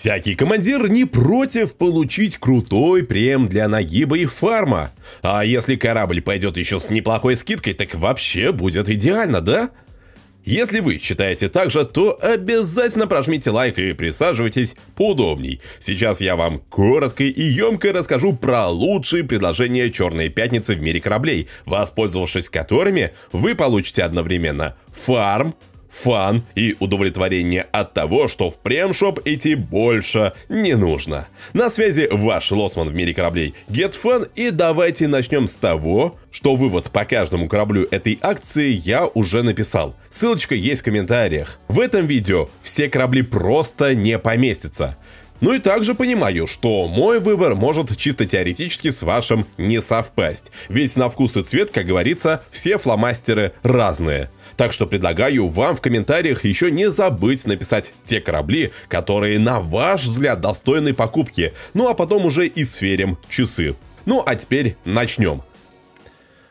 Всякий командир не против получить крутой прем для нагиба и фарма. А если корабль пойдет еще с неплохой скидкой, так вообще будет идеально, да? Если вы считаете так же, то обязательно прожмите лайк и присаживайтесь поудобней. Сейчас я вам коротко и емко расскажу про лучшие предложения Черной Пятницы в мире кораблей, воспользовавшись которыми вы получите одновременно фарм, фан и удовлетворение от того, что в премшоп идти больше не нужно. На связи ваш Лосман в мире кораблей GetFan и давайте начнем с того, что вывод по каждому кораблю этой акции я уже написал. Ссылочка есть в комментариях. В этом видео все корабли просто не поместятся. Ну и также понимаю, что мой выбор может чисто теоретически с вашим не совпасть. Ведь на вкус и цвет, как говорится, все фломастеры разные. Так что предлагаю вам в комментариях еще не забыть написать те корабли, которые на ваш взгляд достойны покупки, ну а потом уже и сверим часы. Ну а теперь начнем.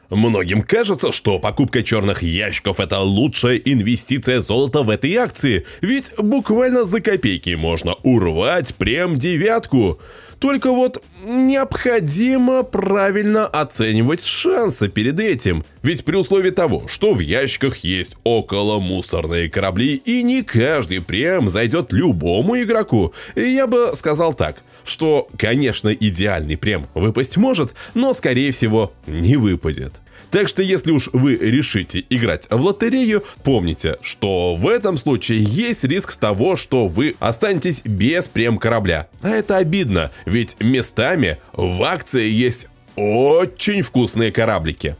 Многим кажется, что покупка черных ящиков – это лучшая инвестиция золота в этой акции, ведь буквально за копейки можно урвать прям девятку – только вот необходимо правильно оценивать шансы перед этим. Ведь при условии того, что в ящиках есть около мусорные корабли и не каждый прем зайдет любому игроку, я бы сказал так, что, конечно, идеальный прем выпасть может, но, скорее всего, не выпадет. Так что если уж вы решите играть в лотерею, помните, что в этом случае есть риск того, что вы останетесь без прем-корабля. А это обидно, ведь местами в акции есть очень вкусные кораблики.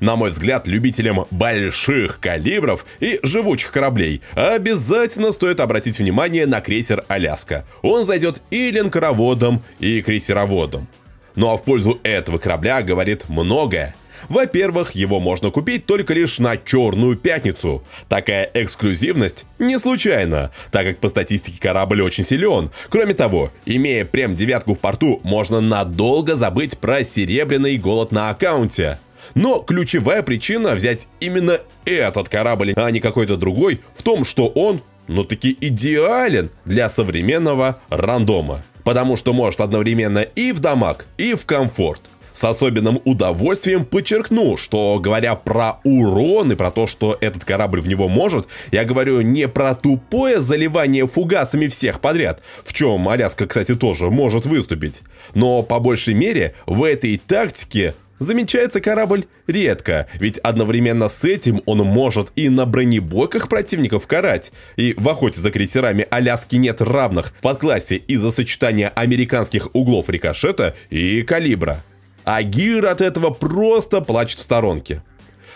На мой взгляд, любителям больших калибров и живучих кораблей обязательно стоит обратить внимание на крейсер «Аляска». Он зайдет и линкороводом, и крейсероводом. Ну а в пользу этого корабля говорит многое. Во-первых, его можно купить только лишь на Черную Пятницу. Такая эксклюзивность не случайна, так как по статистике корабль очень силен. Кроме того, имея прем девятку в порту, можно надолго забыть про серебряный голод на аккаунте. Но ключевая причина взять именно этот корабль, а не какой-то другой, в том, что он, ну таки идеален для современного рандома потому что может одновременно и в дамаг, и в комфорт. С особенным удовольствием подчеркну, что говоря про урон и про то, что этот корабль в него может, я говорю не про тупое заливание фугасами всех подряд, в чем Аляска, кстати, тоже может выступить. Но по большей мере в этой тактике Замечается корабль редко, ведь одновременно с этим он может и на бронебойках противников карать. И в охоте за крейсерами Аляски нет равных в подклассе из-за сочетания американских углов рикошета и калибра. А Гир от этого просто плачет в сторонке.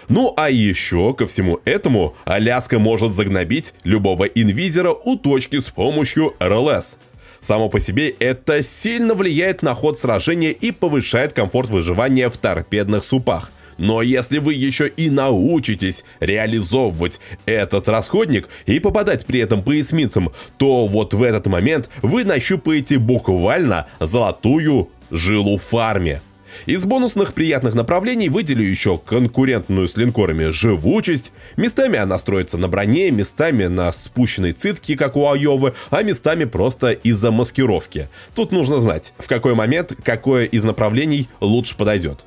Ну а еще ко всему этому Аляска может загнобить любого инвизера у точки с помощью РЛС – Само по себе это сильно влияет на ход сражения и повышает комфорт выживания в торпедных супах. Но если вы еще и научитесь реализовывать этот расходник и попадать при этом по эсминцам, то вот в этот момент вы нащупаете буквально золотую жилу в фарме. Из бонусных приятных направлений выделю еще конкурентную с линкорами живучесть. Местами она строится на броне, местами на спущенной цитке, как у Айовы, а местами просто из-за маскировки. Тут нужно знать, в какой момент какое из направлений лучше подойдет.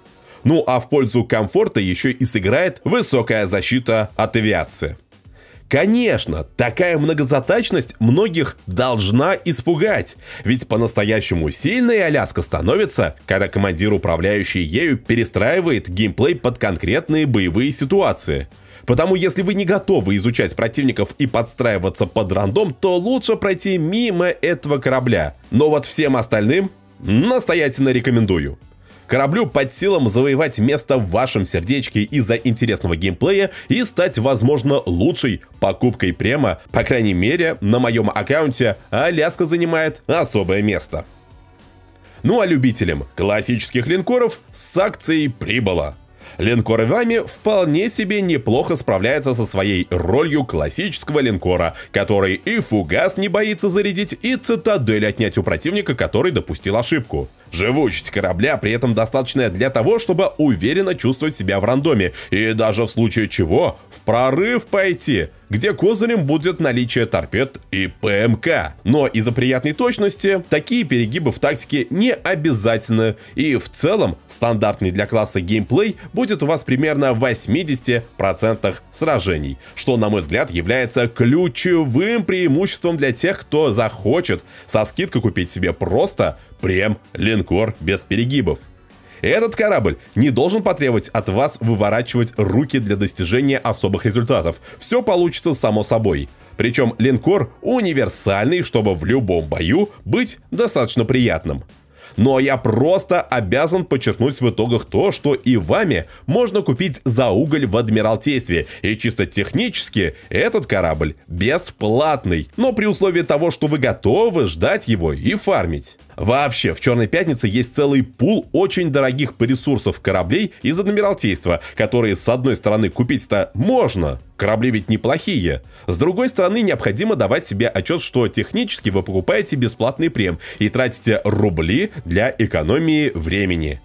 Ну а в пользу комфорта еще и сыграет высокая защита от авиации. Конечно, такая многозатачность многих должна испугать, ведь по-настоящему сильная Аляска становится, когда командир, управляющий ею, перестраивает геймплей под конкретные боевые ситуации. Потому если вы не готовы изучать противников и подстраиваться под рандом, то лучше пройти мимо этого корабля. Но вот всем остальным настоятельно рекомендую. Кораблю под силам завоевать место в вашем сердечке из-за интересного геймплея и стать, возможно, лучшей покупкой према. По крайней мере, на моем аккаунте Аляска занимает особое место. Ну а любителям классических линкоров с акцией прибыла. Линкор Вами вполне себе неплохо справляется со своей ролью классического линкора, который и фугас не боится зарядить, и цитадель отнять у противника, который допустил ошибку. Живучесть корабля при этом достаточная для того, чтобы уверенно чувствовать себя в рандоме, и даже в случае чего в прорыв пойти – где козырем будет наличие торпед и ПМК. Но из-за приятной точности такие перегибы в тактике не обязательны, и в целом стандартный для класса геймплей будет у вас примерно в 80% сражений, что, на мой взгляд, является ключевым преимуществом для тех, кто захочет со скидкой купить себе просто прем линкор без перегибов. Этот корабль не должен потребовать от вас выворачивать руки для достижения особых результатов. Все получится само собой. Причем линкор универсальный, чтобы в любом бою быть достаточно приятным. Но ну, а я просто обязан подчеркнуть в итогах то, что и вами можно купить за уголь в Адмиралтействе. И чисто технически этот корабль бесплатный, но при условии того, что вы готовы ждать его и фармить. Вообще, в «Черной пятнице» есть целый пул очень дорогих по ресурсов кораблей из Адмиралтейства, которые, с одной стороны, купить-то можно, корабли ведь неплохие. С другой стороны, необходимо давать себе отчет, что технически вы покупаете бесплатный прем и тратите рубли для экономии времени.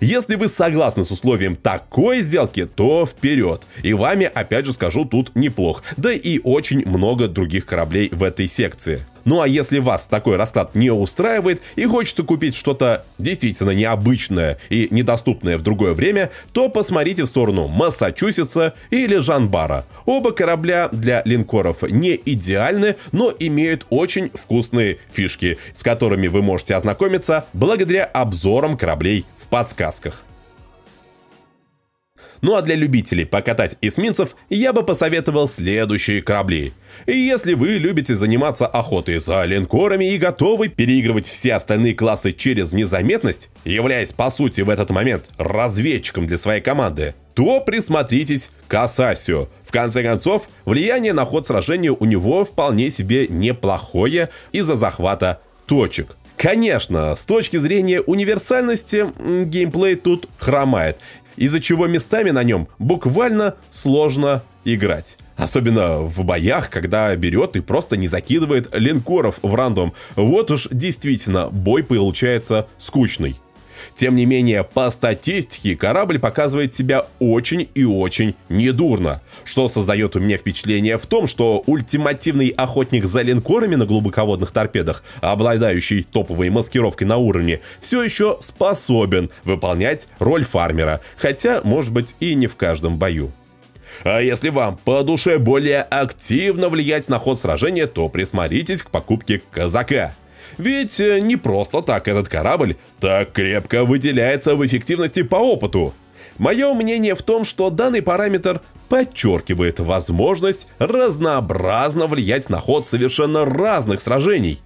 Если вы согласны с условием такой сделки, то вперед. И вами, опять же скажу, тут неплох. Да и очень много других кораблей в этой секции. Ну а если вас такой расклад не устраивает и хочется купить что-то действительно необычное и недоступное в другое время, то посмотрите в сторону Массачусетса или Жанбара. Оба корабля для линкоров не идеальны, но имеют очень вкусные фишки, с которыми вы можете ознакомиться благодаря обзорам кораблей в подсказках. Ну а для любителей покатать эсминцев я бы посоветовал следующие корабли. И если вы любите заниматься охотой за линкорами и готовы переигрывать все остальные классы через незаметность, являясь по сути в этот момент разведчиком для своей команды, то присмотритесь к Асасио. В конце концов, влияние на ход сражения у него вполне себе неплохое из-за захвата точек. Конечно, с точки зрения универсальности геймплей тут хромает из-за чего местами на нем буквально сложно играть. Особенно в боях, когда берет и просто не закидывает линкоров в рандом. Вот уж действительно бой получается скучный. Тем не менее, по статистике корабль показывает себя очень и очень недурно, что создает у меня впечатление в том, что ультимативный охотник за линкорами на глубоководных торпедах, обладающий топовой маскировкой на уровне, все еще способен выполнять роль фармера, хотя, может быть, и не в каждом бою. А если вам по душе более активно влиять на ход сражения, то присмотритесь к покупке казака. Ведь э, не просто так этот корабль так крепко выделяется в эффективности по опыту. Мое мнение в том, что данный параметр подчеркивает возможность разнообразно влиять на ход совершенно разных сражений.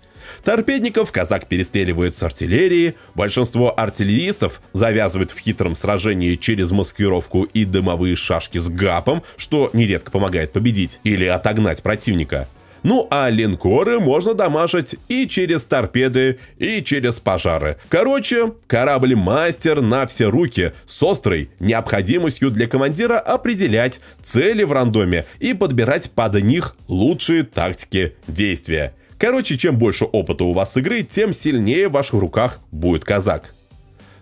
Торпедников казак перестреливает с артиллерии, большинство артиллеристов завязывает в хитром сражении через маскировку и дымовые шашки с гапом, что нередко помогает победить или отогнать противника. Ну а линкоры можно дамажить и через торпеды, и через пожары. Короче, корабль-мастер на все руки с острой необходимостью для командира определять цели в рандоме и подбирать под них лучшие тактики действия. Короче, чем больше опыта у вас с игры, тем сильнее в ваших руках будет казак.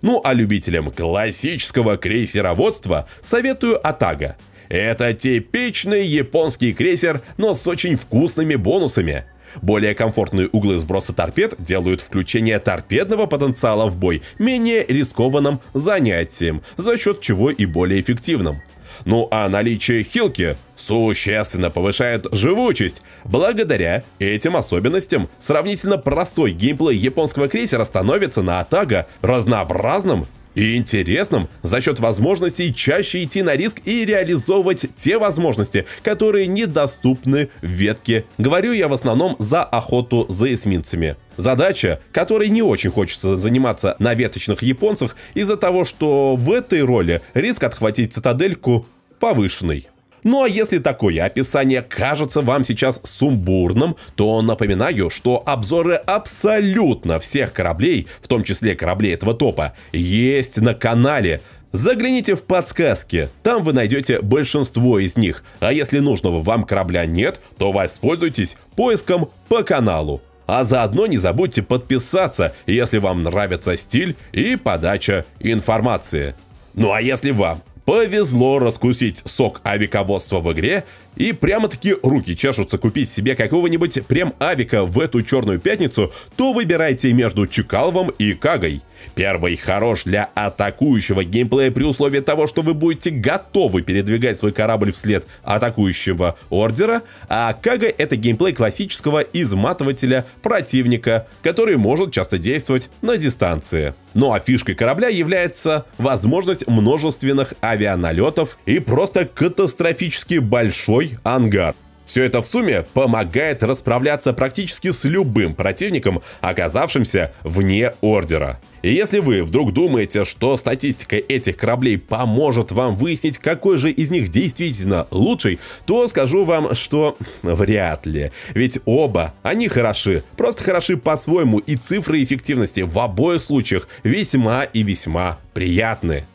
Ну а любителям классического крейсероводства советую Атага – это типичный японский крейсер, но с очень вкусными бонусами. Более комфортные углы сброса торпед делают включение торпедного потенциала в бой менее рискованным занятием, за счет чего и более эффективным. Ну а наличие хилки существенно повышает живучесть. Благодаря этим особенностям сравнительно простой геймплей японского крейсера становится на Атага разнообразным и интересным за счет возможностей чаще идти на риск и реализовывать те возможности, которые недоступны ветке. Говорю я в основном за охоту за эсминцами. Задача, которой не очень хочется заниматься на веточных японцах из-за того, что в этой роли риск отхватить цитадельку повышенный. Ну а если такое описание кажется вам сейчас сумбурным, то напоминаю, что обзоры абсолютно всех кораблей, в том числе кораблей этого топа, есть на канале. Загляните в подсказки, там вы найдете большинство из них, а если нужного вам корабля нет, то воспользуйтесь поиском по каналу. А заодно не забудьте подписаться, если вам нравится стиль и подача информации. Ну а если вам повезло раскусить сок авиаководства в игре и прямо-таки руки чешутся купить себе какого-нибудь прям авика в эту черную пятницу, то выбирайте между Чекаловым и Кагой. Первый хорош для атакующего геймплея при условии того, что вы будете готовы передвигать свой корабль вслед атакующего ордера, а Кага это геймплей классического изматывателя противника, который может часто действовать на дистанции. Ну а фишкой корабля является возможность множественных авианалетов и просто катастрофически большой жилой ангар. Все это в сумме помогает расправляться практически с любым противником, оказавшимся вне ордера. И если вы вдруг думаете, что статистика этих кораблей поможет вам выяснить, какой же из них действительно лучший, то скажу вам, что вряд ли. Ведь оба, они хороши, просто хороши по-своему, и цифры эффективности в обоих случаях весьма и весьма приятны.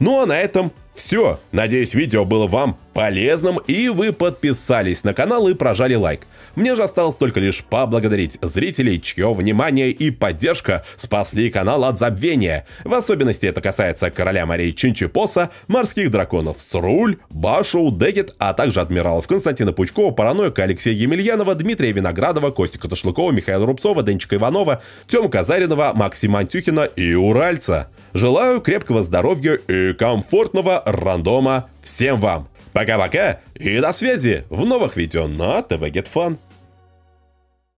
Ну а на этом все. Надеюсь, видео было вам полезным и вы подписались на канал и прожали лайк. Мне же осталось только лишь поблагодарить зрителей, чье внимание и поддержка спасли канал от забвения. В особенности это касается короля морей Чинчипоса, морских драконов Сруль, Башоу, Дегет, а также адмиралов Константина Пучкова, Параноика, Алексея Емельянова, Дмитрия Виноградова, Костика Ташлыкова, Михаила Рубцова, Денчика Иванова, Тёмка Казаринова, Максима Антюхина и Уральца. Желаю крепкого здоровья и комфортного рандома всем вам. Пока-пока и до связи в новых видео на ТВ Get Fun.